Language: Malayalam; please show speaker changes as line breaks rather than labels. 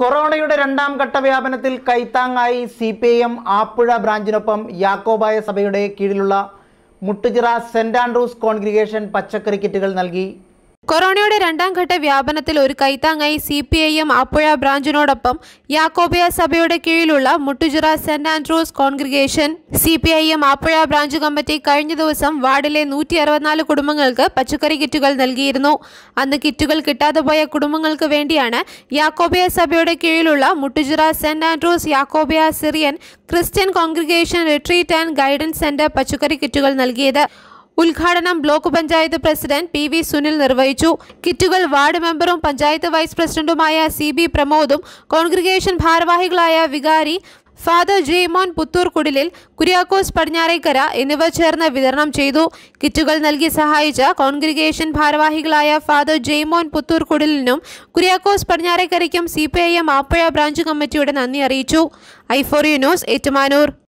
കൊറോണയുടെ രണ്ടാം ഘട്ട വ്യാപനത്തിൽ കൈത്താങ്ങായി സി പി എം ആപ്പുഴ ബ്രാഞ്ചിനൊപ്പം യാക്കോബായ സഭയുടെ കീഴിലുള്ള മുട്ടുചിറ സെൻറ് ആൻഡ്രൂസ് കോൺഗ്രിഗേഷൻ പച്ചക്കറി കിറ്റുകൾ നൽകി
കൊറോണയുടെ രണ്ടാം ഘട്ട വ്യാപനത്തിൽ ഒരു കൈത്താങ്ങായി C P I M Appuzha ബ്രാഞ്ചിനോടൊപ്പം യാക്കോബിയ സഭയുടെ കീഴിലുള്ള Muttuchira saint Andrews congregation C P I M Appuzha branch committee കഴിഞ്ഞ ദിവസം വാർഡിലെ നൂറ്റി അറുപത്തിനാല് കുടുംബങ്ങൾക്ക് പച്ചക്കറി കിറ്റുകൾ നൽകിയിരുന്നു അന്ന് കിറ്റുകൾ കിട്ടാതെ പോയ കുടുംബങ്ങൾക്ക് വേണ്ടിയാണ് യാക്കോബിയ സഭയുടെ കീഴിലുള്ള Muttuchira saint Andrews Yakobaya Syrian Christian congregation retreat and guidance centre പച്ചക്കറി കിറ്റുകൾ നൽകിയത് ഉദ്ഘാടനം block panchayat president P V Sunil നിർവഹിച്ചു കിറ്റുകൾ വാർഡ് മെമ്പറും പഞ്ചായത്ത് വൈസ് പ്രസിഡന്റുമായ സി ബി പ്രമോദും കോൺഗ്രിഗേഷൻ ഭാരവാഹികളായ വികാരി ഫാദർ ജെയ്മോൻ കുടിലിൽ കുര്യാക്കോസ് പടിഞ്ഞാറേക്കര എന്നിവർ ചേർന്ന് വിതരണം ചെയ്തു കിറ്റുകൾ നൽകി സഹായിച്ച കോൺഗ്രിഗേഷൻ ഭാരവാഹികളായ ഫാദർ ജെയ്മോൻ കുടിലിനും കുര്യാക്കോസ് പടിഞ്ഞാറേക്കരയ്ക്കും സി പി ബ്രാഞ്ച് കമ്മിറ്റിയുടെ നന്ദി അറിയിച്ചു I four you news Ettumanoor